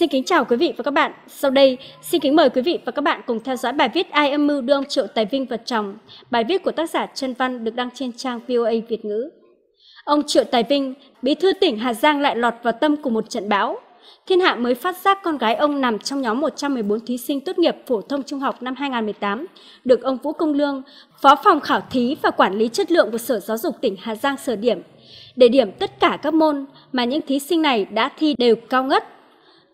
Xin kính chào quý vị và các bạn. Sau đây, xin kính mời quý vị và các bạn cùng theo dõi bài viết Ai âm mưu đưa ông Triệu Tài Vinh vào chồng. Bài viết của tác giả Trân Văn được đăng trên trang VOA Việt ngữ. Ông Triệu Tài Vinh, bí thư tỉnh Hà Giang lại lọt vào tâm của một trận bão. Thiên hạ mới phát giác con gái ông nằm trong nhóm 114 thí sinh tốt nghiệp phổ thông trung học năm 2018, được ông Vũ Công Lương, Phó phòng khảo thí và quản lý chất lượng của Sở Giáo dục tỉnh Hà Giang sở điểm. Để điểm tất cả các môn mà những thí sinh này đã thi đều cao ngất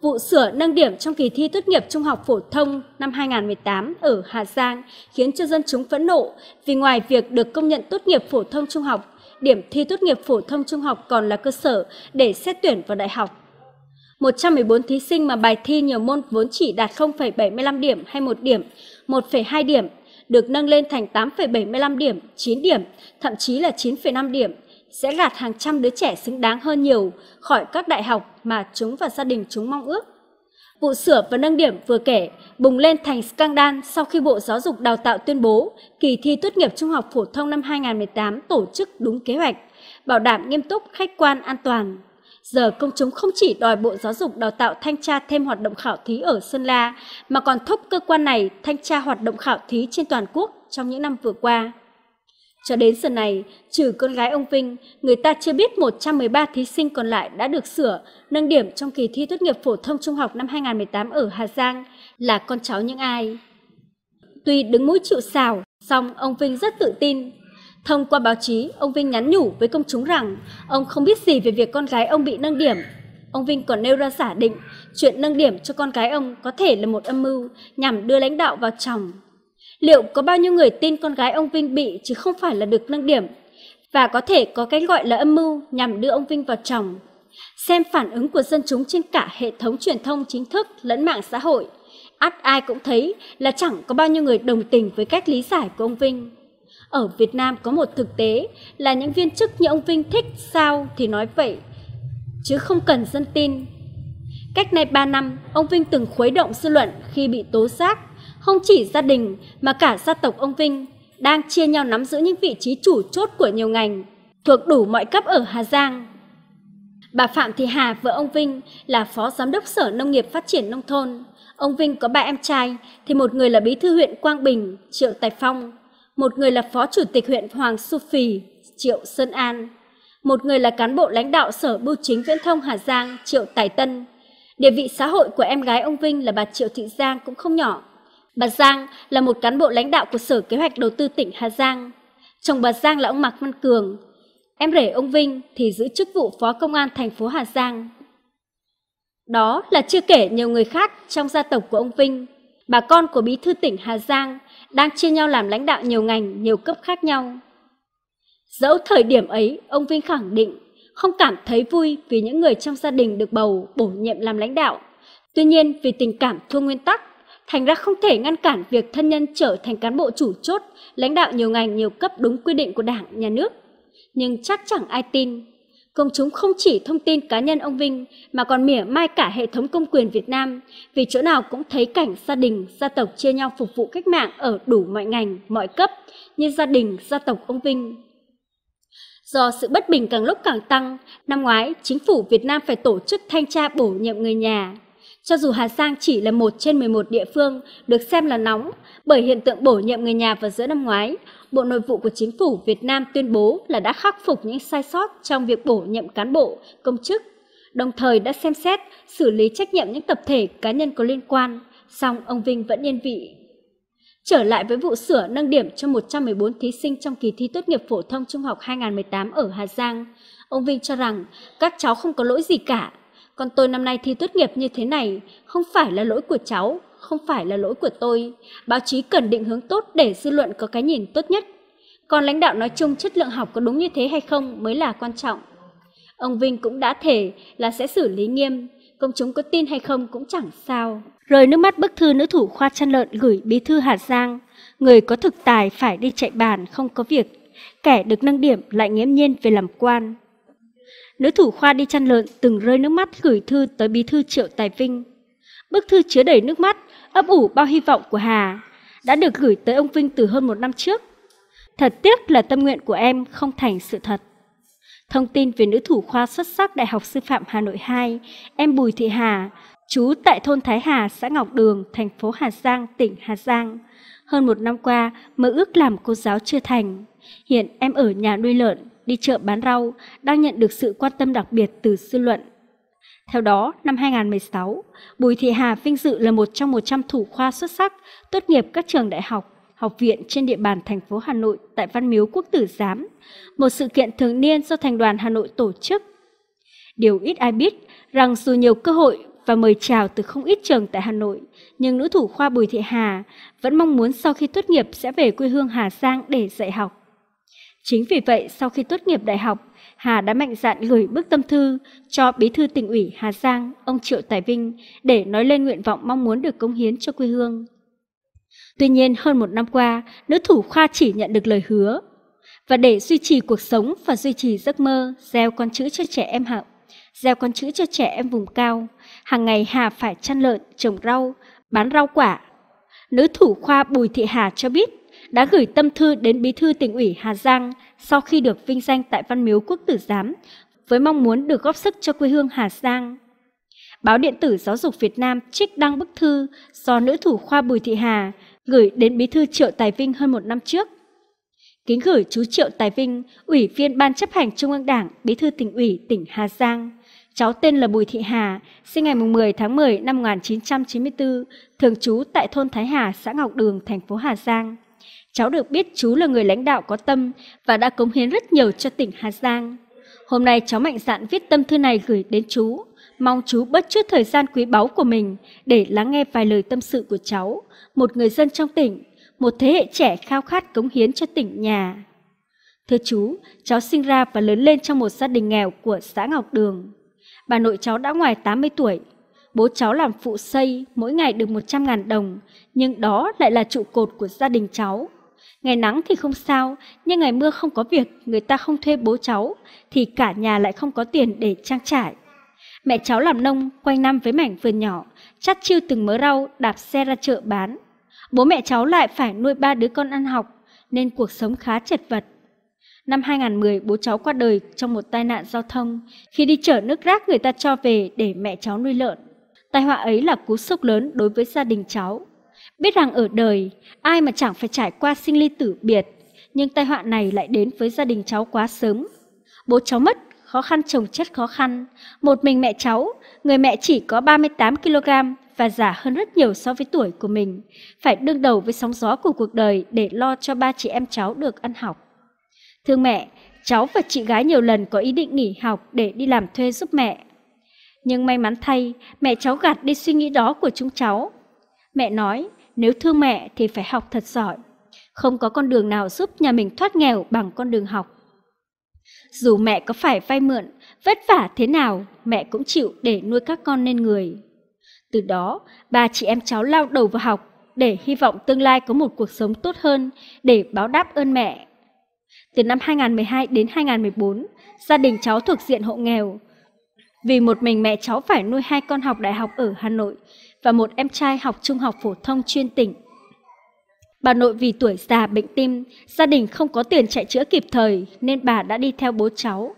vụ sửa nâng điểm trong kỳ thi tốt nghiệp trung học phổ thông năm 2018 ở Hà Giang khiến cho dân chúng phẫn nộ vì ngoài việc được công nhận tốt nghiệp phổ thông trung học, điểm thi tốt nghiệp phổ thông trung học còn là cơ sở để xét tuyển vào đại học. 114 thí sinh mà bài thi nhiều môn vốn chỉ đạt 0,75 điểm hay 1 điểm, 1,2 điểm, được nâng lên thành 8,75 điểm, 9 điểm, thậm chí là 9,5 điểm sẽ gạt hàng trăm đứa trẻ xứng đáng hơn nhiều khỏi các đại học mà chúng và gia đình chúng mong ước. Vụ sửa và nâng điểm vừa kể bùng lên thành scandal sau khi Bộ Giáo dục Đào tạo tuyên bố kỳ thi tốt nghiệp trung học phổ thông năm 2018 tổ chức đúng kế hoạch, bảo đảm nghiêm túc, khách quan, an toàn. Giờ công chúng không chỉ đòi Bộ Giáo dục Đào tạo thanh tra thêm hoạt động khảo thí ở Sơn La, mà còn thúc cơ quan này thanh tra hoạt động khảo thí trên toàn quốc trong những năm vừa qua. Cho đến giờ này, trừ con gái ông Vinh, người ta chưa biết 113 thí sinh còn lại đã được sửa, nâng điểm trong kỳ thi tốt nghiệp phổ thông trung học năm 2018 ở Hà Giang là con cháu những ai. Tuy đứng mũi chịu xào, song ông Vinh rất tự tin. Thông qua báo chí, ông Vinh nhắn nhủ với công chúng rằng ông không biết gì về việc con gái ông bị nâng điểm. Ông Vinh còn nêu ra giả định chuyện nâng điểm cho con gái ông có thể là một âm mưu nhằm đưa lãnh đạo vào chồng Liệu có bao nhiêu người tin con gái ông Vinh bị chứ không phải là được nâng điểm? Và có thể có cái gọi là âm mưu nhằm đưa ông Vinh vào chồng. Xem phản ứng của dân chúng trên cả hệ thống truyền thông chính thức lẫn mạng xã hội, ắt ai cũng thấy là chẳng có bao nhiêu người đồng tình với cách lý giải của ông Vinh. Ở Việt Nam có một thực tế là những viên chức như ông Vinh thích sao thì nói vậy, chứ không cần dân tin. Cách này 3 năm, ông Vinh từng khuấy động dư luận khi bị tố giác không chỉ gia đình mà cả gia tộc ông Vinh đang chia nhau nắm giữ những vị trí chủ chốt của nhiều ngành, thuộc đủ mọi cấp ở Hà Giang. Bà Phạm Thị Hà, vợ ông Vinh, là Phó Giám đốc Sở Nông nghiệp Phát triển Nông thôn. Ông Vinh có ba em trai, thì một người là Bí thư huyện Quang Bình, Triệu Tài Phong, một người là Phó Chủ tịch huyện Hoàng Su Phì, Triệu Sơn An, một người là cán bộ lãnh đạo Sở Bưu chính Viễn thông Hà Giang, Triệu Tài Tân. Địa vị xã hội của em gái ông Vinh là bà Triệu Thị Giang cũng không nhỏ, Bà Giang là một cán bộ lãnh đạo của Sở Kế hoạch Đầu tư tỉnh Hà Giang. Chồng bà Giang là ông Mạc Văn Cường. Em rể ông Vinh thì giữ chức vụ Phó Công an thành phố Hà Giang. Đó là chưa kể nhiều người khác trong gia tộc của ông Vinh. Bà con của bí thư tỉnh Hà Giang đang chia nhau làm lãnh đạo nhiều ngành, nhiều cấp khác nhau. Dẫu thời điểm ấy, ông Vinh khẳng định không cảm thấy vui vì những người trong gia đình được bầu bổ nhiệm làm lãnh đạo. Tuy nhiên, vì tình cảm thua nguyên tắc, thành ra không thể ngăn cản việc thân nhân trở thành cán bộ chủ chốt, lãnh đạo nhiều ngành nhiều cấp đúng quy định của Đảng, Nhà nước. Nhưng chắc chẳng ai tin. Công chúng không chỉ thông tin cá nhân ông Vinh mà còn mỉa mai cả hệ thống công quyền Việt Nam vì chỗ nào cũng thấy cảnh gia đình, gia tộc chia nhau phục vụ cách mạng ở đủ mọi ngành, mọi cấp như gia đình, gia tộc ông Vinh, Do sự bất bình càng lúc càng tăng, năm ngoái, chính phủ Việt Nam phải tổ chức thanh tra bổ nhiệm người nhà. Cho dù Hà Giang chỉ là một trên 11 địa phương được xem là nóng bởi hiện tượng bổ nhiệm người nhà vào giữa năm ngoái, Bộ Nội vụ của Chính phủ Việt Nam tuyên bố là đã khắc phục những sai sót trong việc bổ nhiệm cán bộ, công chức, đồng thời đã xem xét xử lý trách nhiệm những tập thể cá nhân có liên quan, song ông Vinh vẫn yên vị. Trở lại với vụ sửa nâng điểm cho 114 thí sinh trong kỳ thi tốt nghiệp phổ thông trung học 2018 ở Hà Giang, ông Vinh cho rằng các cháu không có lỗi gì cả, còn tôi năm nay thi tốt nghiệp như thế này, không phải là lỗi của cháu, không phải là lỗi của tôi. Báo chí cần định hướng tốt để dư luận có cái nhìn tốt nhất. Còn lãnh đạo nói chung chất lượng học có đúng như thế hay không mới là quan trọng. Ông Vinh cũng đã thể là sẽ xử lý nghiêm, công chúng có tin hay không cũng chẳng sao. Rời nước mắt bức thư nữ thủ khoa chăn lợn gửi bí thư Hà Giang, người có thực tài phải đi chạy bàn không có việc, kẻ được nâng điểm lại nghiễm nhiên về làm quan. Nữ thủ khoa đi chăn lợn từng rơi nước mắt gửi thư tới bí thư Triệu Tài Vinh. Bức thư chứa đầy nước mắt, ấp ủ bao hy vọng của Hà, đã được gửi tới ông Vinh từ hơn một năm trước. Thật tiếc là tâm nguyện của em không thành sự thật. Thông tin về nữ thủ khoa xuất sắc Đại học Sư phạm Hà Nội 2, em Bùi Thị Hà, chú tại thôn Thái Hà, xã Ngọc Đường, thành phố Hà Giang, tỉnh Hà Giang. Hơn một năm qua, mơ ước làm cô giáo chưa thành. Hiện em ở nhà nuôi lợn, đi chợ bán rau đang nhận được sự quan tâm đặc biệt từ dư luận. Theo đó, năm 2016, Bùi Thị Hà vinh dự là một trong 100 thủ khoa xuất sắc tốt nghiệp các trường đại học, học viện trên địa bàn thành phố Hà Nội tại Văn Miếu Quốc Tử Giám, một sự kiện thường niên do Thành đoàn Hà Nội tổ chức. Điều ít ai biết rằng dù nhiều cơ hội và mời chào từ không ít trường tại Hà Nội, nhưng nữ thủ khoa Bùi Thị Hà vẫn mong muốn sau khi tốt nghiệp sẽ về quê hương Hà Giang để dạy học. Chính vì vậy, sau khi tốt nghiệp đại học, Hà đã mạnh dạn gửi bức tâm thư cho Bí thư tỉnh ủy Hà Giang, ông Triệu Tài Vinh, để nói lên nguyện vọng mong muốn được cống hiến cho quê hương. Tuy nhiên, hơn một năm qua, nữ thủ khoa chỉ nhận được lời hứa. Và để duy trì cuộc sống và duy trì giấc mơ, gieo con chữ cho trẻ em học, gieo con chữ cho trẻ em vùng cao, hàng ngày Hà phải chăn lợn, trồng rau, bán rau quả. Nữ thủ khoa Bùi Thị Hà cho biết, đã gửi tâm thư đến Bí thư tỉnh ủy Hà Giang sau khi được vinh danh tại Văn miếu Quốc tử giám với mong muốn được góp sức cho quê hương Hà Giang. Báo điện tử Giáo dục Việt Nam trích đăng bức thư do nữ thủ khoa Bùi Thị Hà gửi đến Bí thư Triệu Tài Vinh hơn một năm trước. Kính gửi chú Triệu Tài Vinh, Ủy viên Ban chấp hành Trung ương Đảng, Bí thư tỉnh ủy tỉnh Hà Giang. Cháu tên là Bùi Thị Hà, sinh ngày 10 tháng 10 năm 1994, thường trú tại thôn Thái Hà, xã Ngọc Đường, thành phố Hà Giang. Cháu được biết chú là người lãnh đạo có tâm và đã cống hiến rất nhiều cho tỉnh Hà Giang. Hôm nay cháu mạnh dạn viết tâm thư này gửi đến chú, mong chú bớt chút thời gian quý báu của mình để lắng nghe vài lời tâm sự của cháu, một người dân trong tỉnh, một thế hệ trẻ khao khát cống hiến cho tỉnh nhà. Thưa chú, cháu sinh ra và lớn lên trong một gia đình nghèo của xã Ngọc Đường. Bà nội cháu đã ngoài 80 tuổi. Bố cháu làm phụ xây, mỗi ngày được 100.000 đồng, nhưng đó lại là trụ cột của gia đình cháu. Ngày nắng thì không sao, nhưng ngày mưa không có việc, người ta không thuê bố cháu, thì cả nhà lại không có tiền để trang trải. Mẹ cháu làm nông, quanh năm với mảnh vườn nhỏ, chắt chiêu từng mớ rau, đạp xe ra chợ bán. Bố mẹ cháu lại phải nuôi ba đứa con ăn học, nên cuộc sống khá chật vật. Năm 2010, bố cháu qua đời trong một tai nạn giao thông, khi đi chở nước rác người ta cho về để mẹ cháu nuôi lợn. Tai họa ấy là cú sốc lớn đối với gia đình cháu, Biết rằng ở đời, ai mà chẳng phải trải qua sinh ly tử biệt, nhưng tai họa này lại đến với gia đình cháu quá sớm. Bố cháu mất, khó khăn chồng chất khó khăn. Một mình mẹ cháu, người mẹ chỉ có 38 kg và già hơn rất nhiều so với tuổi của mình, phải đương đầu với sóng gió của cuộc đời để lo cho ba chị em cháu được ăn học. Thương mẹ, cháu và chị gái nhiều lần có ý định nghỉ học để đi làm thuê giúp mẹ. Nhưng may mắn thay, mẹ cháu gạt đi suy nghĩ đó của chúng cháu. Mẹ nói, nếu thương mẹ thì phải học thật giỏi. Không có con đường nào giúp nhà mình thoát nghèo bằng con đường học. Dù mẹ có phải vay mượn, vất vả thế nào, mẹ cũng chịu để nuôi các con nên người. Từ đó, ba chị em cháu lao đầu vào học để hy vọng tương lai có một cuộc sống tốt hơn để báo đáp ơn mẹ. Từ năm 2012 đến 2014, gia đình cháu thuộc diện hộ nghèo. Vì một mình mẹ cháu phải nuôi hai con học đại học ở Hà Nội, và một em trai học trung học phổ thông chuyên tỉnh. Bà nội vì tuổi già bệnh tim, gia đình không có tiền chạy chữa kịp thời nên bà đã đi theo bố cháu.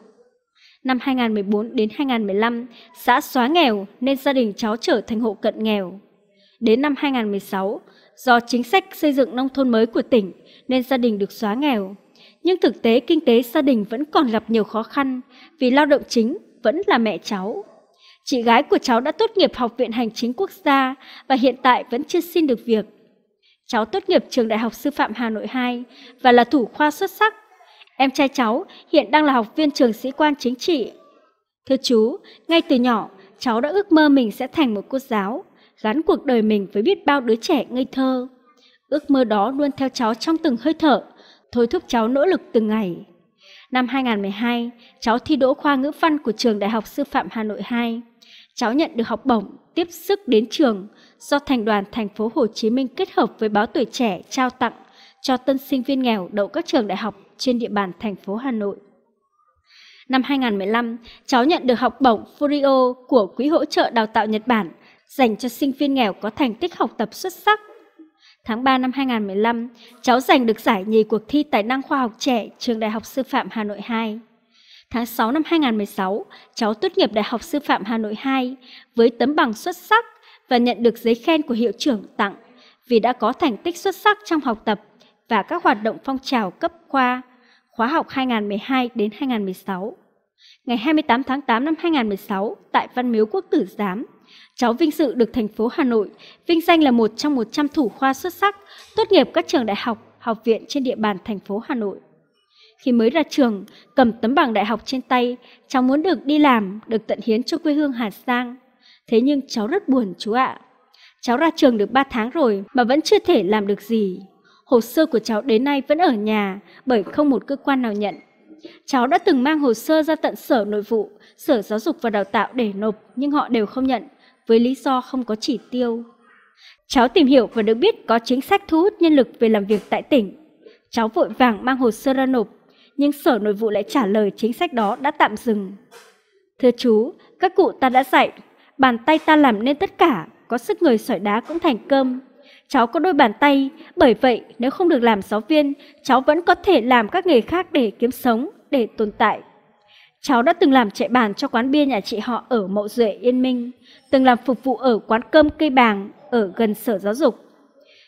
Năm 2014 đến 2015, xã xóa nghèo nên gia đình cháu trở thành hộ cận nghèo. Đến năm 2016, do chính sách xây dựng nông thôn mới của tỉnh nên gia đình được xóa nghèo. Nhưng thực tế kinh tế gia đình vẫn còn gặp nhiều khó khăn vì lao động chính vẫn là mẹ cháu Chị gái của cháu đã tốt nghiệp Học viện Hành chính Quốc gia và hiện tại vẫn chưa xin được việc. Cháu tốt nghiệp trường Đại học Sư phạm Hà Nội 2 và là thủ khoa xuất sắc. Em trai cháu hiện đang là học viên trường sĩ quan chính trị. Thưa chú, ngay từ nhỏ, cháu đã ước mơ mình sẽ thành một cô giáo, gắn cuộc đời mình với biết bao đứa trẻ ngây thơ. Ước mơ đó luôn theo cháu trong từng hơi thở, thôi thúc cháu nỗ lực từng ngày. Năm 2012, cháu thi đỗ khoa ngữ văn của trường Đại học Sư phạm Hà Nội 2 cháu nhận được học bổng tiếp sức đến trường do thành đoàn thành phố Hồ Chí Minh kết hợp với báo tuổi trẻ trao tặng cho tân sinh viên nghèo đậu các trường đại học trên địa bàn thành phố Hà Nội. Năm 2015, cháu nhận được học bổng Furio của Quỹ hỗ trợ đào tạo Nhật Bản dành cho sinh viên nghèo có thành tích học tập xuất sắc. Tháng 3 năm 2015, cháu giành được giải nhì cuộc thi tài năng khoa học trẻ trường Đại học Sư phạm Hà Nội 2. Tháng 6 năm 2016, cháu tốt nghiệp Đại học Sư phạm Hà Nội 2 với tấm bằng xuất sắc và nhận được giấy khen của hiệu trưởng tặng vì đã có thành tích xuất sắc trong học tập và các hoạt động phong trào cấp khoa khóa học 2012 đến 2016. Ngày 28 tháng 8 năm 2016 tại Văn Miếu Quốc Tử Giám, cháu vinh dự được thành phố Hà Nội vinh danh là một trong 100 thủ khoa xuất sắc tốt nghiệp các trường đại học, học viện trên địa bàn thành phố Hà Nội khi mới ra trường, cầm tấm bằng đại học trên tay, cháu muốn được đi làm, được tận hiến cho quê hương Hà Giang. Thế nhưng cháu rất buồn chú ạ. Cháu ra trường được 3 tháng rồi mà vẫn chưa thể làm được gì. Hồ sơ của cháu đến nay vẫn ở nhà bởi không một cơ quan nào nhận. Cháu đã từng mang hồ sơ ra tận Sở Nội vụ, Sở Giáo dục và Đào tạo để nộp nhưng họ đều không nhận với lý do không có chỉ tiêu. Cháu tìm hiểu và được biết có chính sách thu hút nhân lực về làm việc tại tỉnh. Cháu vội vàng mang hồ sơ ra nộp nhưng Sở Nội vụ lại trả lời chính sách đó đã tạm dừng. Thưa chú, các cụ ta đã dạy, bàn tay ta làm nên tất cả, có sức người sỏi đá cũng thành cơm. Cháu có đôi bàn tay, bởi vậy nếu không được làm giáo viên, cháu vẫn có thể làm các nghề khác để kiếm sống, để tồn tại. Cháu đã từng làm chạy bàn cho quán bia nhà chị họ ở Mậu Duệ Yên Minh, từng làm phục vụ ở quán cơm cây bàng ở gần sở giáo dục.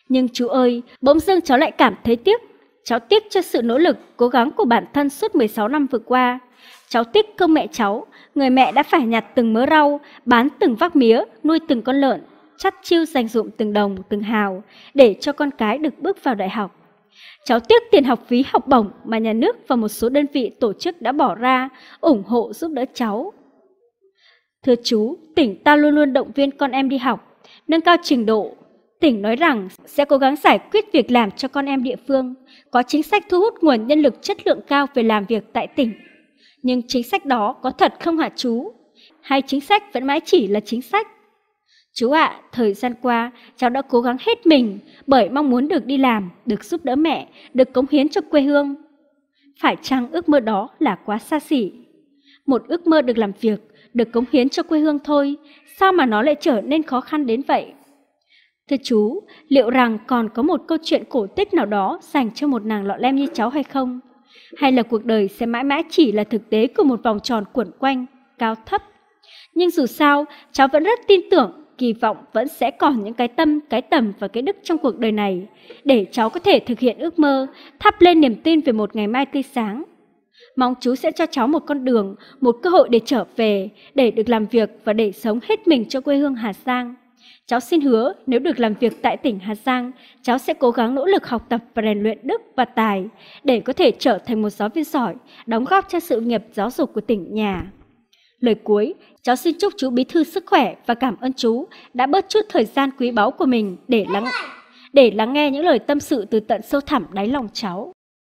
Nhưng chú ơi, bỗng dưng cháu lại cảm thấy tiếc Cháu tiếc cho sự nỗ lực, cố gắng của bản thân suốt 16 năm vừa qua. Cháu tiếc công mẹ cháu, người mẹ đã phải nhặt từng mớ rau, bán từng vác mía, nuôi từng con lợn, chắt chiêu dành dụm từng đồng, từng hào, để cho con cái được bước vào đại học. Cháu tiếc tiền học phí học bổng mà nhà nước và một số đơn vị tổ chức đã bỏ ra, ủng hộ giúp đỡ cháu. Thưa chú, tỉnh ta luôn luôn động viên con em đi học, nâng cao trình độ, Tỉnh nói rằng sẽ cố gắng giải quyết việc làm cho con em địa phương, có chính sách thu hút nguồn nhân lực chất lượng cao về làm việc tại tỉnh. Nhưng chính sách đó có thật không hả chú? Hay chính sách vẫn mãi chỉ là chính sách? Chú ạ, à, thời gian qua, cháu đã cố gắng hết mình bởi mong muốn được đi làm, được giúp đỡ mẹ, được cống hiến cho quê hương. Phải chăng ước mơ đó là quá xa xỉ? Một ước mơ được làm việc, được cống hiến cho quê hương thôi, sao mà nó lại trở nên khó khăn đến vậy? Thưa chú, liệu rằng còn có một câu chuyện cổ tích nào đó dành cho một nàng lọ lem như cháu hay không? Hay là cuộc đời sẽ mãi mãi chỉ là thực tế của một vòng tròn quẩn quanh, cao thấp? Nhưng dù sao, cháu vẫn rất tin tưởng, kỳ vọng vẫn sẽ còn những cái tâm, cái tầm và cái đức trong cuộc đời này, để cháu có thể thực hiện ước mơ, thắp lên niềm tin về một ngày mai tươi sáng. Mong chú sẽ cho cháu một con đường, một cơ hội để trở về, để được làm việc và để sống hết mình cho quê hương Hà Giang. Cháu xin hứa nếu được làm việc tại tỉnh Hà Giang, cháu sẽ cố gắng nỗ lực học tập và rèn luyện đức và tài để có thể trở thành một giáo viên giỏi, đóng góp cho sự nghiệp giáo dục của tỉnh nhà. Lời cuối, cháu xin chúc chú Bí thư sức khỏe và cảm ơn chú đã bớt chút thời gian quý báu của mình để lắng để lắng nghe những lời tâm sự từ tận sâu thẳm đáy lòng cháu.